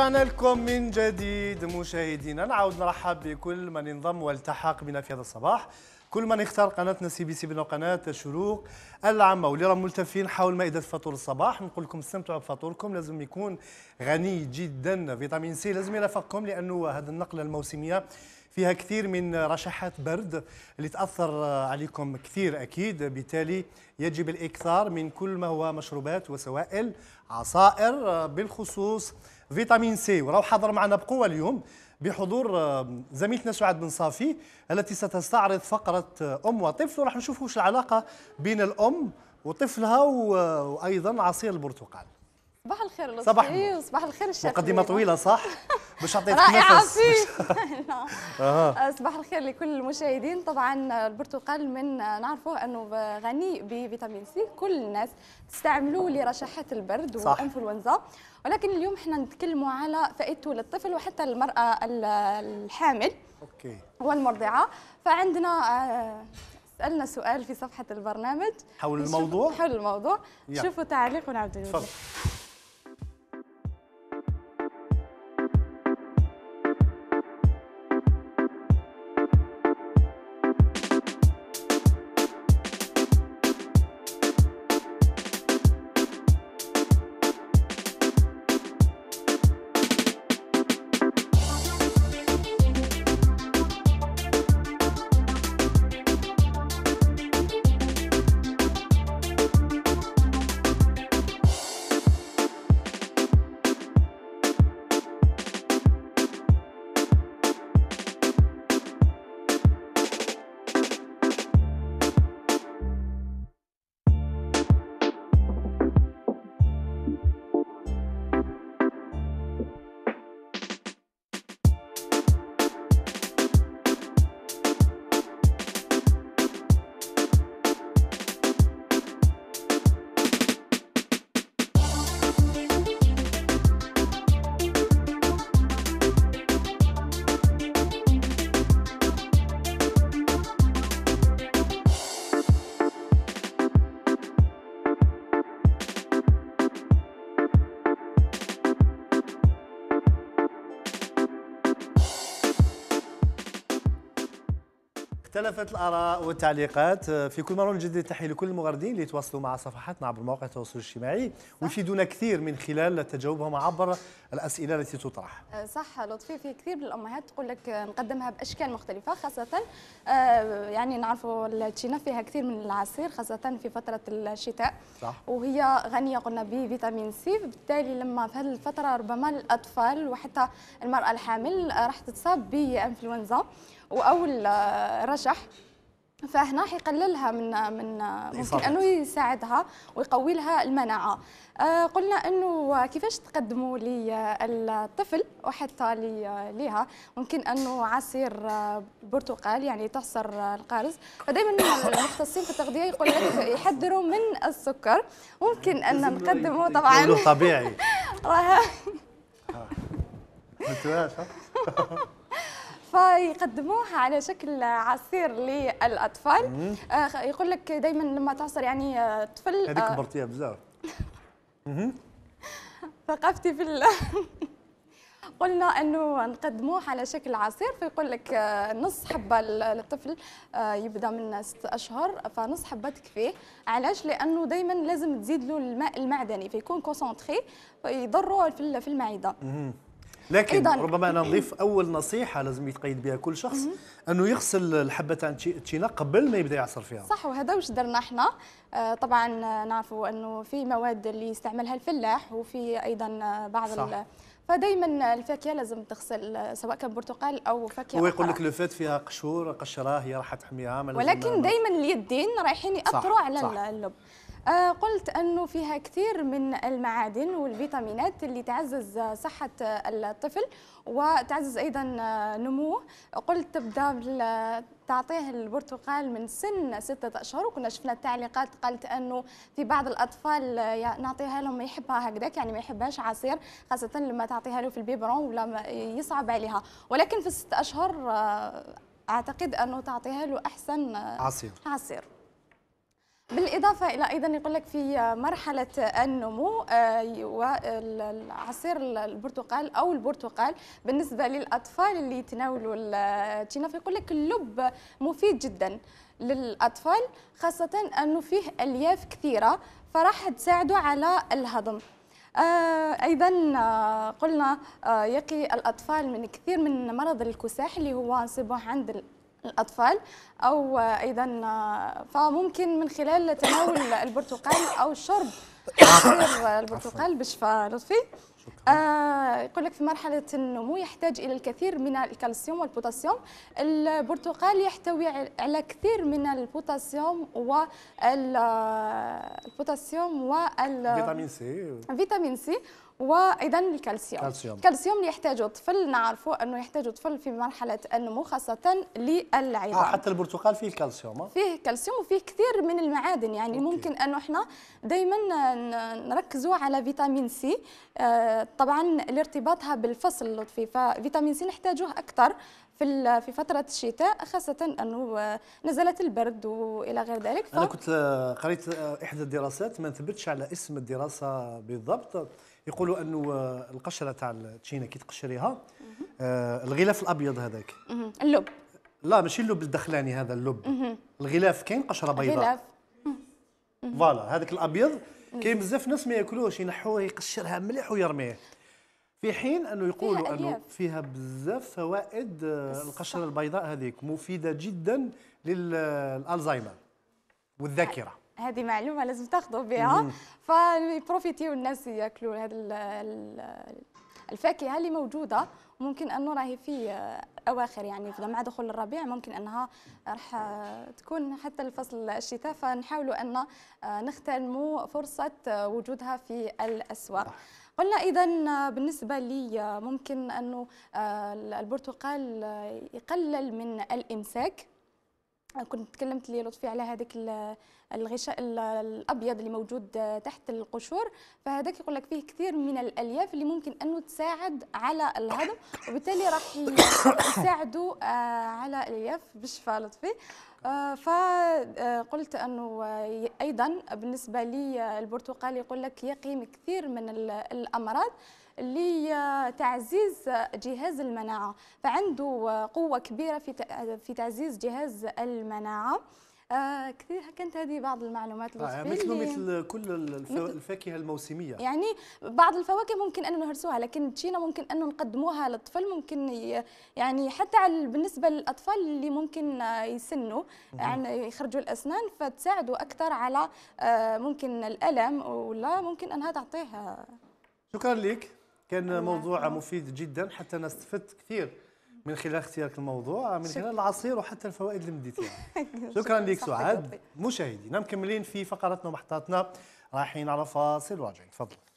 رجعنا لكم من جديد مشاهدينا نعاود نرحب بكل من انضم والتحق بنا في هذا الصباح كل من اختار قناتنا سي بي سي بنا قناه الشروق العامه واللي راهم ملتفين حول مائده فطور الصباح نقول لكم استمتعوا بفطوركم لازم يكون غني جدا فيتامين سي لازم يرافقكم لانه هذه النقله الموسميه فيها كثير من رشحات برد اللي تأثر عليكم كثير أكيد بالتالي يجب الإكثار من كل ما هو مشروبات وسوائل عصائر بالخصوص فيتامين سي وراو حاضر معنا بقوة اليوم بحضور زميلتنا سعاد بن صافي التي ستستعرض فقرة أم وطفل وراح نشوف وش العلاقة بين الأم وطفلها وأيضا عصير البرتقال صباح الخير صباح الخير صباح الخير الشيخ مقدمة طويلة صح؟ باش عطيتك نفس آه. آه. آه، صباح الخير لكل المشاهدين طبعا البرتقال من نعرفوه انه غني بفيتامين سي كل الناس تستعملوه لرشاحات البرد والانفلونزا ولكن اليوم احنا نتكلموا على فائدته للطفل وحتى المراه الحامل اوكي والمرضعه فعندنا سالنا سؤال في صفحه البرنامج حول الموضوع حول الموضوع شوفوا تعليق ونعود تفضل اختلفت الآراء والتعليقات آه، في كل مرة نجدد التحية لكل المغردين اللي يتواصلوا مع صفحاتنا عبر مواقع التواصل الاجتماعي ويفيدونا كثير من خلال تجاوبهم عبر الأسئلة التي تطرح آه، صح لطفي في كثير من الأمهات تقول لك نقدمها بأشكال مختلفة خاصة آه، يعني نعرفوا التشينا فيها كثير من العصير خاصة في فترة الشتاء صح. وهي غنية قلنا بفيتامين سي بالتالي لما في هذه الفترة ربما الأطفال وحتى المرأة الحامل راح تتصاب بإنفلونزا واول رشح فهنا حيقللها من من ممكن انه يساعدها ويقوي لها المناعه آه، قلنا انه كيفاش تقدموا للطفل وحتى ليها ممكن انه عصير آه، برتقال يعني تحصر القارص فدائما المختصين في التغذيه يقول لك يحذروا من السكر ممكن ان نقدمه طبعا طبيعي راه فيقدموها على شكل عصير للاطفال آه يقول لك دائما لما تعصر يعني آه، طفل آه، هذيك كبرتيها بزاف ثقافتي في ال... قلنا انه نقدموه على شكل عصير فيقول لك آه، نص حبه للطفل يبدا من ست اشهر فنص حبه تكفيه علاش لانه دائما لازم تزيد له الماء المعدني فيكون كونسونتري فيضره في المعده لكن أيضاً. ربما انا نضيف اول نصيحه لازم يتقيد بها كل شخص انه يغسل الحبه تاع التشينا قبل ما يبدا يعصر فيها صح وهذا واش درنا احنا آه، طبعا نعرفوا انه في مواد اللي يستعملها الفلاح وفي ايضا بعض صح. فدائما الفاكهه لازم تغسل سواء كان برتقال او فاكهه هو يقول لك فات فيها قشور قشره هي راح تحميها ولكن دائما اليدين رايحين ياثروا على صح. اللب آه، قلت أنه فيها كثير من المعادن والفيتامينات اللي تعزز صحة الطفل وتعزز أيضا نموه قلت تبدأ تعطيه البرتقال من سن ستة أشهر وكنا شفنا التعليقات قالت أنه في بعض الأطفال نعطيها لهم ما يحبها هكذاك يعني ما يحبهاش عصير خاصة لما تعطيها له في البيبرون ولا يصعب عليها ولكن في ستة أشهر آه، أعتقد أنه تعطيها له أحسن عصير عصير بالإضافة إلى أيضا يقول لك في مرحلة النمو آه، وعصير البرتقال أو البرتقال بالنسبة للأطفال اللي يتناولوا التناف يقول لك اللب مفيد جدا للأطفال خاصة أنه فيه ألياف كثيرة فراح تساعده على الهضم آه ايضا آه قلنا آه يقي الاطفال من كثير من مرض الكساح اللي هو نصيبه عند الأطفال أو أيضا فممكن من خلال تناول البرتقال أو شرب البرتقال بشفاء لطفي آه يقول لك في مرحلة النمو يحتاج إلى الكثير من الكالسيوم والبوتاسيوم البرتقال يحتوي على كثير من البوتاسيوم والبوتاسيوم والفيتامين فيتامين سي فيتامين سي وايضا الكالسيوم كالسيوم. الكالسيوم اللي يحتاجه الطفل نعرفوا انه يحتاجه الطفل في مرحله النمو خاصه للعظام آه حتى البرتقال فيه الكالسيوم آه. فيه كالسيوم وفيه كثير من المعادن يعني أوكي. ممكن انه احنا دائما نركزوا على فيتامين سي آه، طبعا لارتباطها بالفصل لطفي ففيتامين سي نحتاجوه اكثر في في فتره الشتاء خاصه انه نزلت البرد والى غير ذلك ف... انا كنت قريت احدى الدراسات ما ثبتش على اسم الدراسه بالضبط يقولوا انه القشره تاع التشينه كي تقشريها آه، الغلاف الابيض هذاك اللب لا ماشي اللب الدخلاني هذا اللب الغلاف كاين قشره بيضاء الغلاف فوالا هذاك الابيض كاين بزاف ناس ما ياكلوش ينحوه يقشرها مليح ويرميه في حين انه يقولوا فيها انه فيها بزاف فوائد آه، القشره البيضاء هذيك مفيده جدا للالزهايمر آه، والذاكره هذه معلومه لازم تاخذوا بها فبروفيتيو الناس ياكلوا هذه الفاكهه اللي موجوده ممكن انه راهي في اواخر يعني مع دخول الربيع ممكن انها راح تكون حتى الفصل الشتاء فنحاولوا ان نغتنموا فرصه وجودها في الاسواق قلنا اذا بالنسبه لي ممكن انه البرتقال يقلل من الامساك كنت تكلمت لي لطفي على هذيك الغشاء الابيض اللي موجود تحت القشور فهذاك يقول لك فيه كثير من الالياف اللي ممكن انه تساعد على الهضم وبالتالي راح يساعدوا آه، على الالياف بالشفاء لطفي آه، فقلت آه، انه ايضا بالنسبه لي البرتقال يقول لك يقيم كثير من الامراض لتعزيز جهاز المناعه فعنده قوه كبيره في في تعزيز جهاز المناعه آه كثير كانت هذه بعض المعلومات آه يعني مثله مثل كل الفاكهه الموسميه يعني بعض الفواكه ممكن انه نهرسوها لكن تشينا ممكن انه نقدموها للطفل ممكن يعني حتى بالنسبه للاطفال اللي ممكن آه، يسنوا يعني يخرجوا الاسنان فتساعدوا اكثر على آه، ممكن الالم ولا ممكن انها تعطيها شكرا لك كان موضوع مفيد جدا حتى انا استفدت كثير من خلال اختيارك الموضوع من خلال العصير وحتى الفوائد اللي مديتيها شكرا لك سعاد مشاهدينا مكملين في فقرتنا ومحطاتنا رايحين على فاصل وراجعين تفضلوا